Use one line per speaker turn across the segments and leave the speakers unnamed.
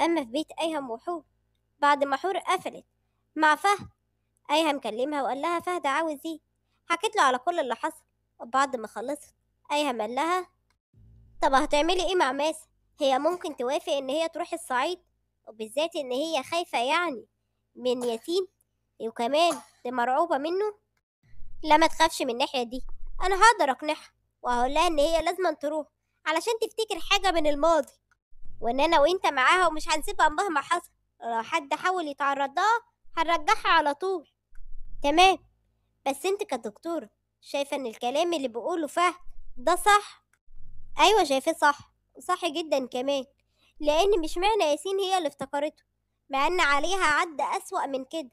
أما في بيت أيهم وحور بعد ما حور قفلت مع فهد أيهم كلمها وقال لها فهد عاوز إيه حكيت له على كل اللي حصل وبعد ما خلصت أيهم قال لها طب هتعملي إيه مع ماس هي ممكن توافق إن هي تروح الصعيد وبالذات إن هي خايفة يعني من يتيم وكمان دي مرعوبة منه لا ما تخافش من الناحية دي أنا هقدر أقنعها وهقول لها إن هي لازم تروح علشان تفتكر حاجة من الماضي وان انا وانت معاها ومش هنسيبها مهما حصل لو حد حاول يتعرض لها هنرجعها على طول تمام بس انت كدكتورة شايفة ان الكلام اللي بقوله فهد ده صح ايوه شايفاه صح وصح جدا كمان لان مش معنى ياسين هي اللي افتكرته مع ان عليها عد اسوأ من كده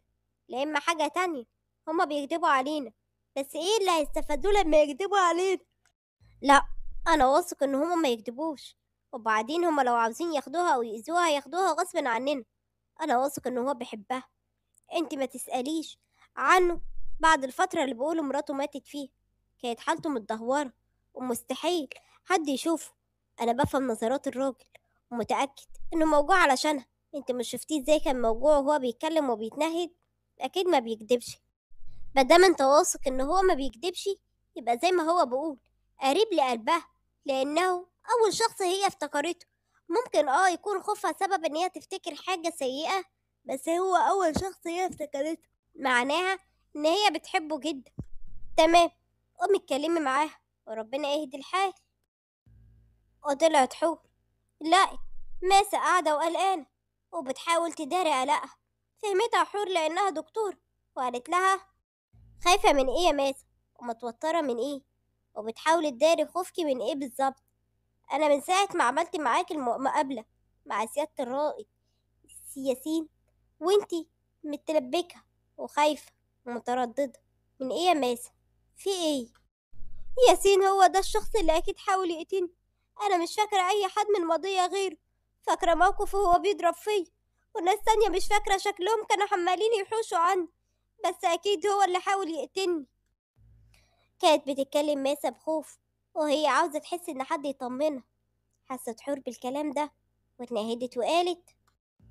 لا اما حاجة تانية هما بيكدبوا علينا بس ايه اللي هيستفادوه لما يكدبوا علينا لا انا واثق ان هما ما يكذبوش وبعدين هما لو عاوزين ياخدوها أو يأذوها ياخدوها غصب عننا أنا واثق إن هو بيحبها أنت ما تسأليش عنه بعد الفترة اللي بيقولوا مراته ماتت فيها كانت حالته متدهورة ومستحيل حد يشوفه أنا بفهم نظرات الراجل ومتأكد إنه موجوع علشانها أنت مش شفتيه إزاي كان موجوع وهو بيتكلم وبيتنهد أكيد ما بيكدبش مادام أنت واثق إن هو ما بيكدبش يبقى زي ما هو بيقول قريب لقلبها لأنه أول شخص هي افتكرته ممكن اه يكون خوفها سبب إن هي تفتكر حاجة سيئة بس هو أول شخص هي افتكرته معناها إن هي بتحبه جدا تمام قومي اتكلمي معاها وربنا يهدي الحال وطلعت حور لقت ماسة قاعدة وقلقانة وبتحاول تداري قلقها فهمتها حور لأنها دكتور وقالت لها خايفة من إيه يا ماسة ومتوترة من إيه وبتحاول تداري خوفك من إيه بالظبط انا من ساعه ما عملت معاك المقابله مع سياده الرائد ياسين وانتي متلبكه وخايفه ومتردده من ايه يا ماسه في ايه ياسين هو ده الشخص اللي اكيد حاول يقتلني انا مش فاكره اي حد من الماضيه غيره فاكره موقفه وهو بيضرب فيا والناس تانية مش فاكره شكلهم كانوا حمالين يحوشوا عني بس اكيد هو اللي حاول يقتلني كانت بتتكلم ماسة بخوف وهي عاوزة تحس إن حد يطمنها حست حور بالكلام ده واتنهدت وقالت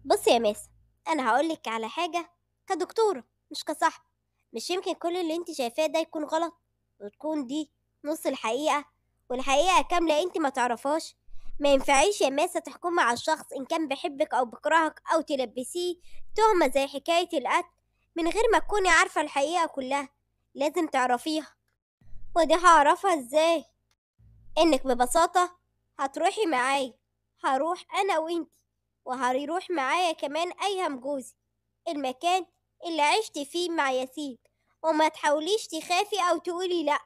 بص يا ماسة أنا هقولك على حاجة كدكتورة مش كصاحبة مش يمكن كل اللي انت شايفاه ده يكون غلط وتكون دي نص الحقيقة والحقيقة كاملة انت ما تعرفهاش ما ينفعيش يا ماسة تحكمي على الشخص إن كان بيحبك أو بيكرهك أو تلبسيه تهمة زي حكاية القتل من غير ما تكوني عارفة الحقيقة كلها لازم تعرفيها ودي هعرفها ازاي انك ببساطة هتروحي معايا هروح انا وانتي وهيروح معايا كمان ايهم جوزي المكان اللي عشت فيه مع ياسين وما تحاوليش تخافي او تقولي لا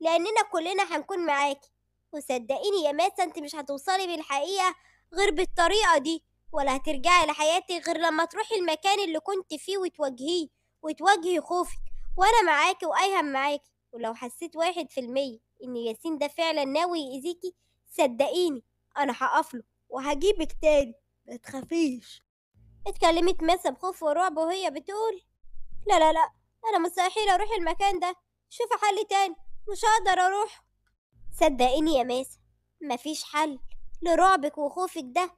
لاننا كلنا هنكون معاكي وصدقيني يا ماسة انت مش هتوصلي بالحقيقة غير بالطريقة دي ولا هترجعي لحياتك غير لما تروحي المكان اللي كنت فيه وتواجهيه وتواجهي خوفك وانا معاكي وايهم معاكي ولو حسيت واحد في المية ان ياسين ده فعلا ناوي يأذيكي صدقيني انا هقفله وهجيبك تاني ما تخافيش اتكلمت مسا بخوف ورعب وهي بتقول لا لا لا انا مستحيل اروح المكان ده شوفي حل تاني مش هقدر اروح صدقيني يا ماسة مفيش حل لرعبك وخوفك ده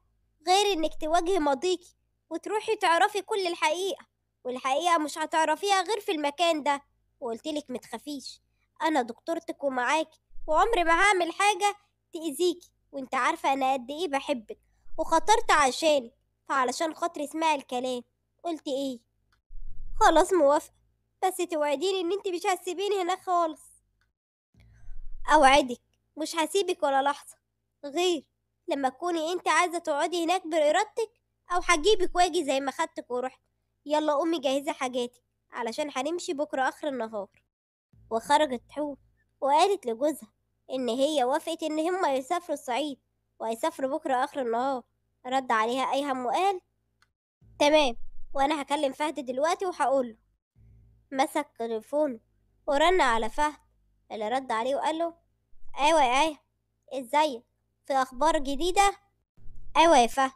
غير انك تواجهي ماضيكي وتروحي تعرفي كل الحقيقة والحقيقة مش هتعرفيها غير في المكان ده وقلتلك متخافيش انا دكتورتك ومعاكي وعمري ما هعمل حاجة تأذيكي وانت عارفة انا قد ايه بحبك وخطرت عشانك فعلشان خاطري اسمعي الكلام قلت ايه خلاص موافقة بس توعديني ان انت مش هتسيبيني هنا خالص اوعدك مش هسيبك ولا لحظة غير لما تكوني انت عايزة تقعدي هناك بإرادتك او هجيبك واجي زي ما خدتك ورحت يلا قومي جهزي حاجاتك علشان هنمشي بكرة اخر النهار وخرجت حور وقالت لجوزها إن هي وافقت إن هما يسافروا الصعيد وهيسافروا بكرة آخر النهار رد عليها أيهم وقال تمام وأنا هكلم فهد دلوقتي وهقوله مسك تليفونه ورن على فهد اللي رد عليه وقال له أيوة يا آية إزيك في أخبار جديدة أيوة يا فهد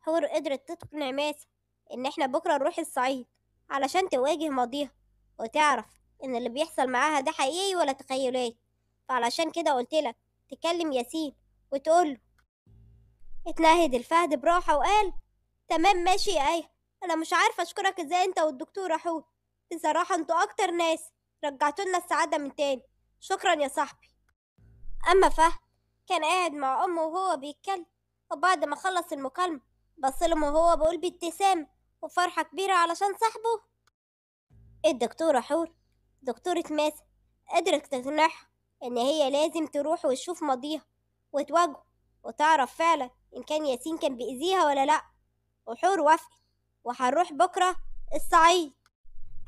حور قدرت تقنع ماسة إن إحنا بكرة نروح الصعيد علشان تواجه ماضيها وتعرف ان اللي بيحصل معاها ده حقيقي ولا تخيلات فعلشان كده قلتلك تكلم ياسين وتقوله اتنهد الفهد براحة وقال تمام ماشي يا آية أنا مش عارفة أشكرك إزاي أنت والدكتور حوت بصراحة أنتوا أكتر ناس رجعتولنا السعادة من تاني شكرا يا صاحبي أما فهد كان قاعد مع أمه وهو بيتكلم وبعد ما خلص المكالمة بصلهم وهو بيقول بابتسامة وفرحة كبيرة علشان صاحبه الدكتورة حور دكتورة ماس قدرت تقنعها إن هي لازم تروح وتشوف ماضيها وتواجهه وتعرف فعلا إن كان ياسين كان بيأذيها ولا لأ وحور وافقت وهنروح بكرة الصعيد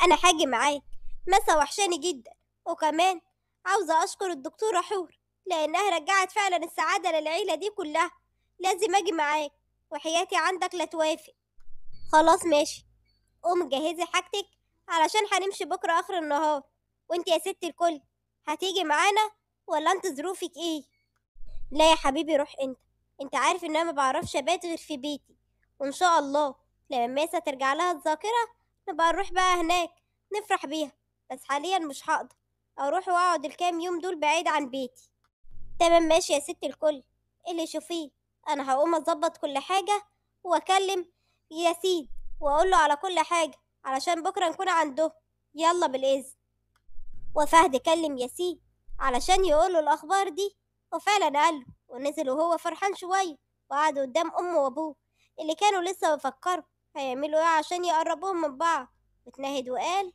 أنا هاجي معاك مسا وحشاني جدا وكمان عاوزة أشكر الدكتورة حور لأنها رجعت فعلا السعادة للعيلة دي كلها لازم أجي معاك وحياتي عندك لا توافق خلاص ماشي قوم جهزي حاجتك علشان هنمشي بكرة آخر النهار وانت يا ست الكل هتيجي معانا ولا انت ظروفك ايه؟ لا يا حبيبي روح انت انت عارف ان انا ما بعرفش ابات غير في بيتي وان شاء الله لما ميسا ترجع لها الذاكرة نبقى نروح بقى هناك نفرح بيها بس حاليا مش هقدر اروح واقعد الكام يوم دول بعيد عن بيتي تمام ماشي يا ست الكل اللي شوفيه انا هقوم اظبط كل حاجة واكلم ياسين واقوله على كل حاجة علشان بكرة نكون عنده يلا بالإذن وفهد كلم ياسين علشان يقوله الأخبار دي وفعلا قاله ونزل وهو فرحان شوية وقعد قدام أمه وأبوه اللي كانوا لسه بيفكروا هيعملوا إيه عشان يقربوهم من بعض واتنهد وقال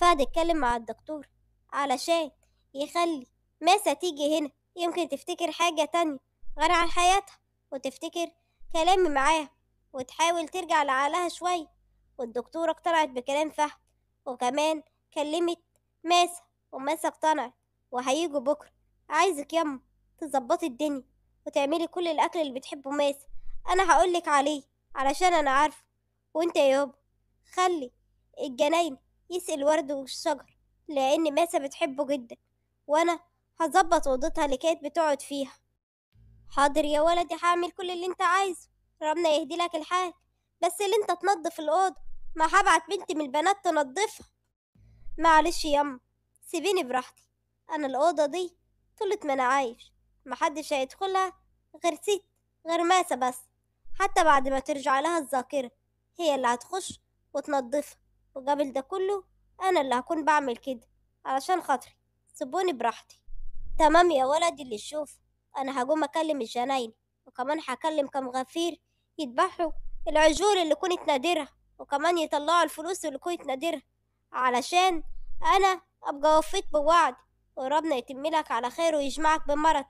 فهد اتكلم مع الدكتور علشان يخلي ماسة تيجي هنا يمكن تفتكر حاجة تانية غير عن حياتها وتفتكر كلامي معاها وتحاول ترجع لعقلها شوية والدكتورة اقتنعت بكلام فهد وكمان كلمت ماسة وماسة اقتنعت وهيجوا بكرة عايزك يما تظبطي الدنيا وتعملي كل الأكل اللي بتحبه ماسة أنا هقولك عليه علشان أنا عارفة وأنت يا يابا خلي الجناين يسقي الورد والشجر لأن ماسة بتحبه جدا وأنا هظبط أوضتها اللي كانت بتقعد فيها حاضر يا ولدي هعمل كل اللي انت عايزه ربنا يهدي لك الحال بس اللي انت تنضف الأوضة ما هبعت بنتي من البنات تنظفها معلش ياما سيبيني براحتي انا الاوضه دي طولت ما انا عايش محدش هيدخلها غير ست غير ماسة بس حتى بعد ما ترجع لها الذاكرة هي اللي هتخش وتنظفها وقبل ده كله انا اللي هكون بعمل كده علشان خاطري سيبوني براحتي تمام يا ولدي اللي تشوف انا هقوم اكلم الجناين وكمان هكلم كم غفير يذبحوا العجول اللي كنت نادرها وكمان يطلعوا الفلوس اللي كنت نادرها علشان أنا أبقى وفيت بوعد وربنا يتم لك على خير ويجمعك بمرتك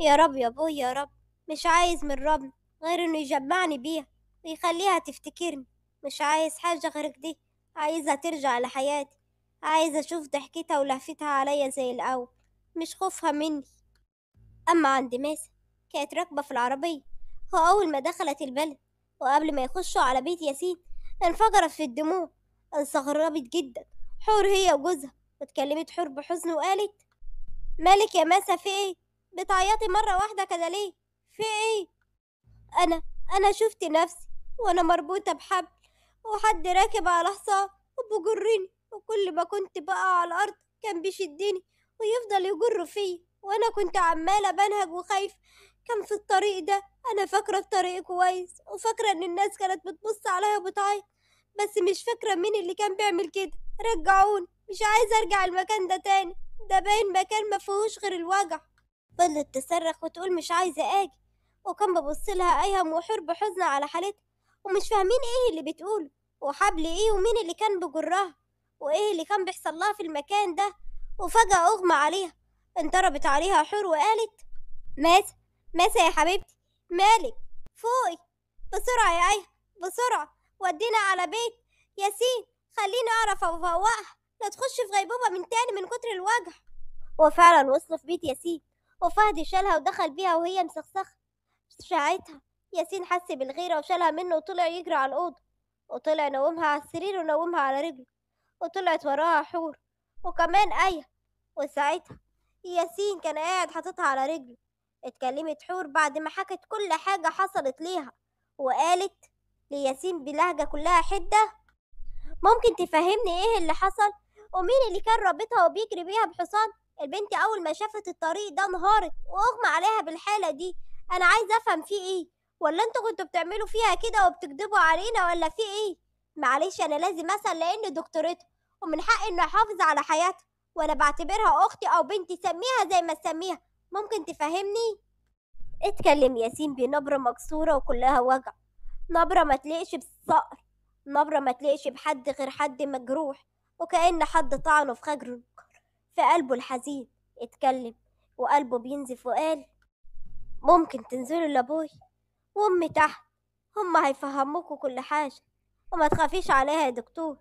يا رب يا أبوي يا رب مش عايز من ربنا غير إنه يجمعني بيها ويخليها تفتكرني مش عايز حاجة غير دي عايزها ترجع لحياتي عايز أشوف ضحكتها ولهفتها عليا زي الأول مش خوفها مني أما عند ماسة كانت راكبة في العربية وأول ما دخلت البلد وقبل ما يخشوا على بيت ياسين انفجرت في الدموع استغربت جدا حور هي وجوزها واتكلمت حور بحزن وقالت مالك يا ماسة في ايه بتعيطي مرة واحدة كده ليه في ايه انا انا شفت نفسي وانا مربوطة بحبل وحد راكب على حصان وبيجرني وكل ما كنت بقع على الارض كان بيشدني ويفضل يجر فيه وانا كنت عمالة بنهج وخايفة كان في الطريق ده أنا فاكرة الطريق كويس وفاكرة إن الناس كانت بتبص عليا وبتعيط بس مش فاكرة مين اللي كان بيعمل كده رجعوني مش عايزة أرجع المكان ده تاني ده باين مكان مفيهوش غير الوجع فضلت تصرخ وتقول مش عايزة آجي وكان ببص لها أيهم وحور بحزن على حالتها ومش فاهمين إيه اللي بتقوله وحبل إيه ومين اللي كان بجرها وإيه اللي كان بيحصل لها في المكان ده وفجأة أغمى عليها انضربت عليها حور وقالت مات مسا يا حبيبتي مالك فوقي بسرعة يا أيه بسرعة ودينا على بيت ياسين خليني أعرف أفوقها لا تخش في غيبوبة من تاني من كتر الوجع وفعلا وصلوا في بيت ياسين وفهد شالها ودخل بيها وهي مسخسخة شاعتها ياسين حس بالغيرة وشالها منه وطلع يجري على الأوضة وطلع نومها على السرير ونومها على رجله وطلعت وراها حور وكمان آية وساعتها ياسين كان قاعد حاططها على رجله اتكلمت حور بعد ما حكت كل حاجة حصلت ليها وقالت لياسين بلهجة كلها حدة ممكن تفهمني ايه اللي حصل ومين اللي كان رابطها وبيجري بيها بحصان البنت اول ما شافت الطريق ده انهارت واغمى عليها بالحالة دي انا عايزة افهم في ايه ولا انتوا كنتوا بتعملوا فيها كده وبتكذبوا علينا ولا في ايه معلش انا لازم اسال لان دكتورته ومن حقي انه احافظ على حياتها وانا بعتبرها اختي او بنتي سميها زي ما تسميها ممكن تفهمني؟ اتكلم ياسين بنبرة مكسورة وكلها وجع نبرة ما تليقش بالصقر نبرة ما تليقش بحد غير حد مجروح وكأن حد طعنه في خجره في قلبه الحزين اتكلم وقلبه بينزف وقال ممكن تنزلوا لابوي وامي تحت هما هيفهموكوا كل حاجة وما تخافيش عليها يا دكتور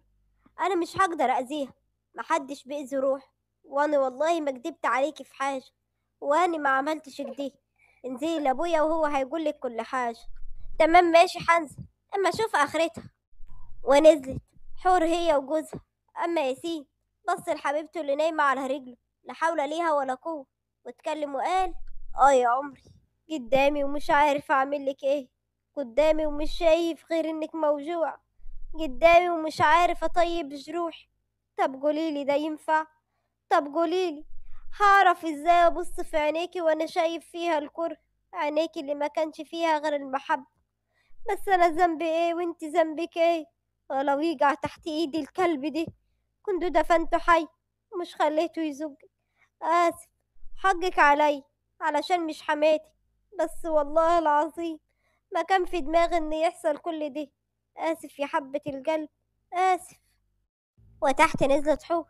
انا مش هقدر اذيها محدش بيأذي روح وانا والله ما كدبت عليكي في حاجة واني ما عملتش كده انزلي لابويا وهو هيقول لك كل حاجه تمام ماشي حنزل اما اشوف اخرتها ونزلت حور هي وجوزها اما ياسين بص لحبيبته اللي نايمه على رجله لا حول ليها ولا قوه واتكلم وقال اه يا عمري قدامي ومش عارف اعمل لك ايه قدامي ومش شايف غير انك موجوع قدامي ومش عارف اطيب جروحي طب قوليلي ده ينفع طب قوليلي هعرف ازاي ابص في عينيكي وانا شايف فيها الكره عينيكي اللي ما كانش فيها غير المحبة بس انا ذنبي ايه وانت ذنبك ايه ولو يقع تحت ايدي الكلب دي كنت دفنته حي ومش خليته يزق اسف حقك علي علشان مش حماتي بس والله العظيم ما كان في دماغي ان يحصل كل ده اسف يا حبة القلب اسف وتحت نزلت حور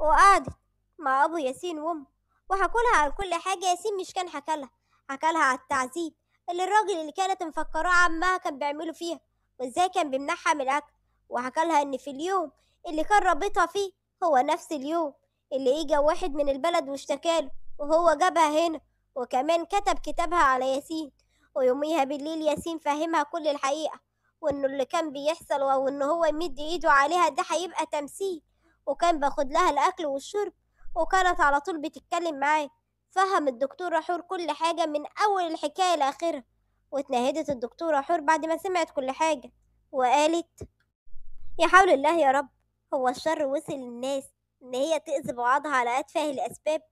وقعدت مع أبو ياسين وأمه وحكولها على كل حاجة ياسين مش كان حكالها حكالها على التعذيب اللي الراجل اللي كانت مفكراه عمها كان بيعمله فيها وازاي كان بيمنعها من الأكل وحكالها إن في اليوم اللي كان رابطها فيه هو نفس اليوم اللي إجا واحد من البلد واشتكاله وهو جابها هنا وكمان كتب كتابها على ياسين ويوميها بالليل ياسين فهمها كل الحقيقة وإنه اللي كان بيحصل وإن هو يمد إيده عليها ده هيبقى تمثيل وكان باخد لها الأكل والشرب وكانت على طول بتتكلم معاه فهم الدكتورة حور كل حاجة من أول الحكاية لآخرها واتنهدت الدكتورة حور بعد ما سمعت كل حاجة وقالت يا حول الله يا رب هو الشر وصل للناس إن هي تأذي بعضها على أتفه الأسباب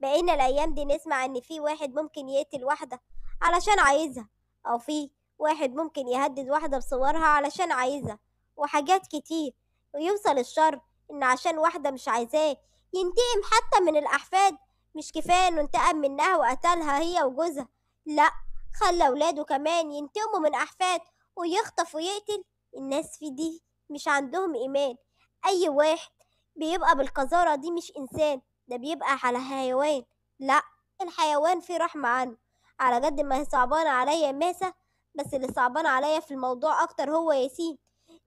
بقينا الأيام دي نسمع إن في واحد ممكن يقتل واحدة علشان عايزها أو في واحد ممكن يهدد واحدة بصورها علشان عايزها وحاجات كتير ويوصل الشر إن عشان واحدة مش عايزاه ينتقم حتى من الأحفاد مش كفاية إنه انتقم منها وقتلها هي وجوزها لأ خلى ولاده كمان ينتقموا من أحفاد ويخطف ويقتل الناس في دي مش عندهم إيمان أي واحد بيبقى بالقذارة دي مش إنسان ده بيبقى على حيوان لأ الحيوان فيه رحمة عنه على قد ما هي صعبانة عليا ماسة بس اللي صعبان عليا في الموضوع أكتر هو ياسين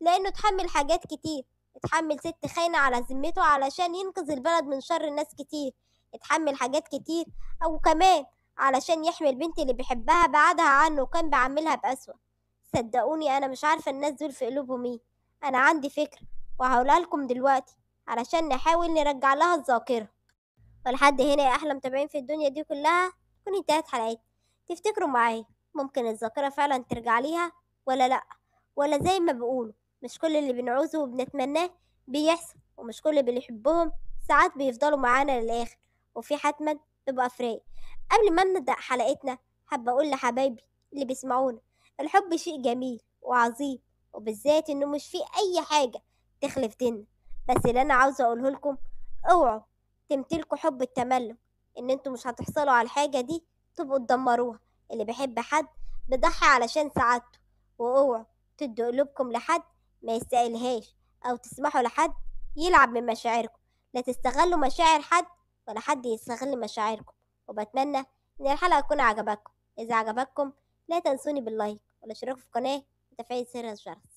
لأنه اتحمل حاجات كتير اتحمل ست خاينة على ذمته علشان ينقذ البلد من شر ناس كتير اتحمل حاجات كتير أو كمان علشان يحمي البنت اللي بيحبها بعدها عنه وكان بعملها بأسوأ صدقوني أنا مش عارفة الناس دول في قلوبهم ايه أنا عندي فكرة وهقولها لكم دلوقتي علشان نحاول نرجع لها الذاكرة ولحد هنا يا أحلى متابعين في الدنيا دي كلها تكون انتهت حلقتي تفتكروا معايا ممكن الذاكرة فعلا ترجع ليها ولا لأ ولا زي ما بيقولوا مش كل اللي بنعوزه وبنتمناه بيحصل ومش كل اللي بنحبهم ساعات بيفضلوا معانا للآخر وفي حتما تبقى فراق قبل ما نبدأ حلقتنا حابة أقول لحبايبي اللي بيسمعونا الحب شيء جميل وعظيم وبالذات إنه مش فيه أي حاجة تخلف ديننا بس اللي أنا عاوزة أقوله لكم اوعوا تمتلكوا حب التملك إن انتوا مش هتحصلوا على الحاجة دي تبقوا تدمروها اللي بيحب حد بيضحي علشان سعادته واوعوا تدوا قلوبكم لحد ما يستاهلهاش أو تسمحوا لحد يلعب من مشاعركم لا تستغلوا مشاعر حد ولا حد يستغل مشاعركم وبتمنى إن الحلقة تكون عجبتكم إذا عجبتكم لا تنسوني باللايك والاشتراك في القناة وتفعيل سر الجرس